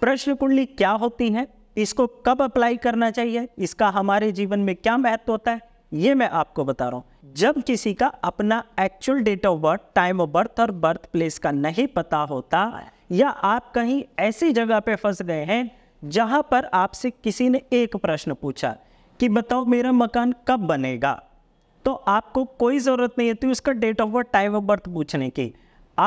प्रश्न कुंडली क्या होती है इसको कब अप्लाई करना चाहिए इसका हमारे जीवन में क्या महत्व होता है ये मैं आपको बता रहा हूँ जब किसी का अपना actual date of birth time of birth और बर्थ प्लेस का नहीं पता होता या आप कहीं ऐसी जगह पे फंस गए हैं जहाँ पर आपसे किसी ने एक प्रश्न पूछा कि बताओ मेरा मकान कब बनेगा तो आपको कोई ज़रूरत नहीं होती उसका date of birth time of birth पूछने की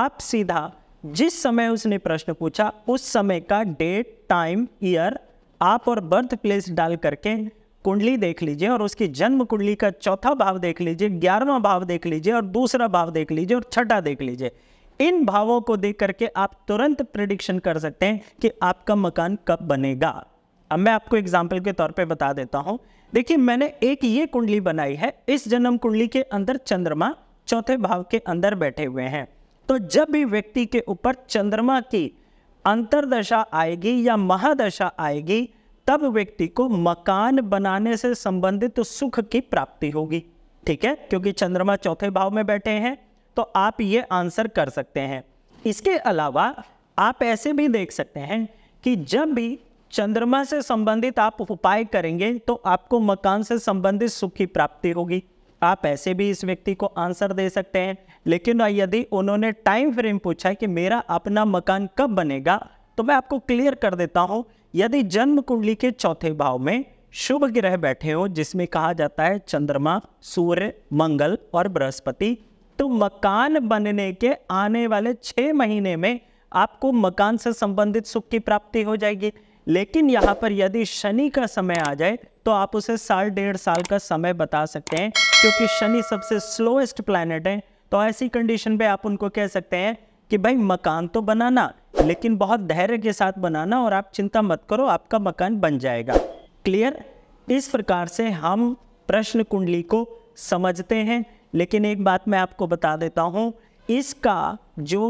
आप सीधा जिस समय उसने प्रश्न पूछा उस समय का डेट टाइम ईयर आप और बर्थ प्लेस डाल करके कुंडली देख लीजिए और उसकी जन्म कुंडली का चौथा भाव देख लीजिए ग्यारहवा भाव देख लीजिए और दूसरा भाव देख लीजिए और छठा देख लीजिए इन भावों को देख करके आप तुरंत प्रिडिक्शन कर सकते हैं कि आपका मकान कब बनेगा अब मैं आपको एग्जाम्पल के तौर पर बता देता हूँ देखिए मैंने एक ये कुंडली बनाई है इस जन्म कुंडली के अंदर चंद्रमा चौथे भाव के अंदर बैठे हुए हैं तो जब भी व्यक्ति के ऊपर चंद्रमा की अंतरदशा आएगी या महादशा आएगी तब व्यक्ति को मकान बनाने से संबंधित सुख की प्राप्ति होगी ठीक है क्योंकि चंद्रमा चौथे भाव में बैठे हैं तो आप ये आंसर कर सकते हैं इसके अलावा आप ऐसे भी देख सकते हैं कि जब भी चंद्रमा से संबंधित आप उपाय करेंगे तो आपको मकान से संबंधित सुख की प्राप्ति होगी आप ऐसे भी इस व्यक्ति को आंसर दे सकते हैं लेकिन यदि उन्होंने टाइम फ्रेम पूछा है कि मेरा अपना मकान कब बनेगा तो मैं आपको क्लियर कर देता हूँ यदि जन्म कुंडली के चौथे भाव में शुभ ग्रह बैठे हो जिसमें कहा जाता है चंद्रमा सूर्य मंगल और बृहस्पति तो मकान बनने के आने वाले छः महीने में आपको मकान से संबंधित सुख की प्राप्ति हो जाएगी लेकिन यहाँ पर यदि शनि का समय आ जाए तो आप उसे साल डेढ़ साल का समय बता सकते हैं क्योंकि शनि सबसे स्लोएस्ट प्लानट है तो ऐसी कंडीशन पे आप उनको कह सकते हैं कि भाई मकान तो बनाना लेकिन बहुत धैर्य के साथ बनाना और आप चिंता मत करो आपका मकान बन जाएगा क्लियर इस प्रकार से हम प्रश्न कुंडली को समझते हैं लेकिन एक बात मैं आपको बता देता हूँ इसका जो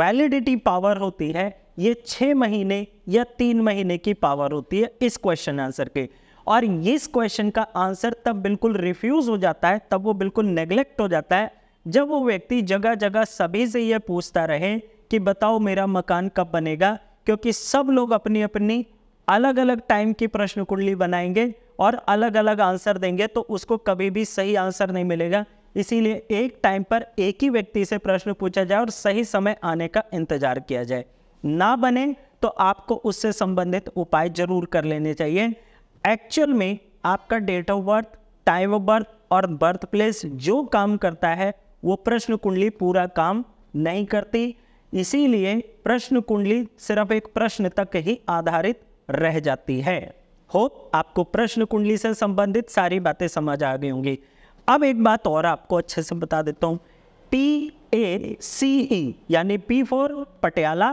वैलिडिटी पावर होती है ये छः महीने या तीन महीने की पावर होती है इस क्वेश्चन आंसर के और इस क्वेश्चन का आंसर तब बिल्कुल रिफ्यूज़ हो जाता है तब वो बिल्कुल नेग्लेक्ट हो जाता है जब वो व्यक्ति जगह जगह सभी से यह पूछता रहे कि बताओ मेरा मकान कब बनेगा क्योंकि सब लोग अपनी अपनी अलग अलग टाइम की प्रश्न कुंडली बनाएंगे और अलग अलग आंसर देंगे तो उसको कभी भी सही आंसर नहीं मिलेगा इसीलिए एक टाइम पर एक ही व्यक्ति से प्रश्न पूछा जाए और सही समय आने का इंतजार किया जाए ना बने तो आपको उससे संबंधित उपाय जरूर कर लेने चाहिए एक्चुअल में आपका date of birth time of birth और बर्थ प्लेस जो काम करता है वो प्रश्न कुंडली पूरा काम नहीं करती इसीलिए प्रश्न कुंडली सिर्फ एक प्रश्न तक ही आधारित रह जाती है होप आपको प्रश्न कुंडली से संबंधित सारी बातें समझ आ गई होंगी अब एक बात और आपको अच्छे से बता देता हूँ पी ए सी ई यानी P for Patiala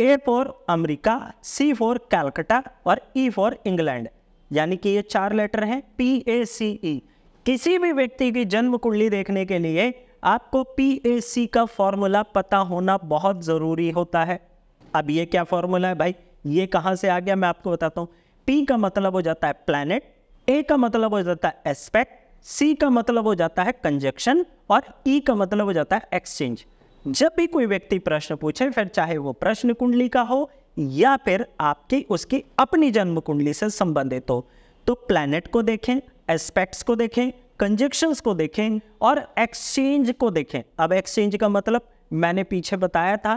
A for America C for Calcutta और ई e फॉर इंग्लैंड यानी कि ये चार लेटर हैं पी ए सी ई किसी भी व्यक्ति की जन्म कुंडली देखने के लिए आपको पी का फॉर्मूला पता होना बहुत ज़रूरी होता है अब ये क्या फॉर्मूला है भाई ये कहाँ से आ गया मैं आपको बताता हूँ पी का मतलब हो जाता है प्लानट ए का मतलब हो जाता है एस्पेक्ट सी का मतलब हो जाता है कंजक्शन और ई e का मतलब हो जाता है एक्सचेंज जब भी कोई व्यक्ति प्रश्न पूछे फिर चाहे वो प्रश्न कुंडली का हो या फिर आपकी उसकी अपनी जन्म कुंडली से संबंधित हो तो प्लैनेट को देखें एस्पेक्ट्स को देखें कंजक्शंस को देखें और एक्सचेंज को देखें अब एक्सचेंज का मतलब मैंने पीछे बताया था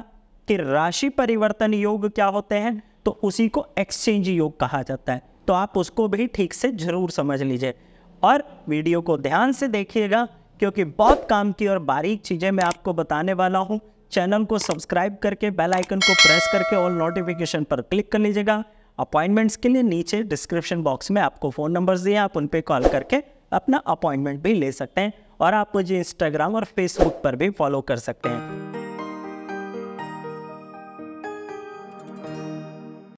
कि राशि परिवर्तन योग क्या होते हैं तो उसी को एक्सचेंज योग कहा जाता है तो आप उसको भी ठीक से जरूर समझ लीजिए और वीडियो को ध्यान से देखिएगा क्योंकि बहुत काम की और बारीक चीज़ें मैं आपको बताने वाला हूँ चैनल को सब्सक्राइब करके बेल आइकन को प्रेस करके ऑल नोटिफिकेशन पर क्लिक कर लीजिएगा अपॉइंटमेंट्स के लिए नीचे डिस्क्रिप्शन बॉक्स में आपको फ़ोन नंबर्स दिए आप उन पर कॉल करके अपना अपॉइंटमेंट भी ले सकते हैं और आप मुझे इंस्टाग्राम और फेसबुक पर भी फॉलो कर सकते हैं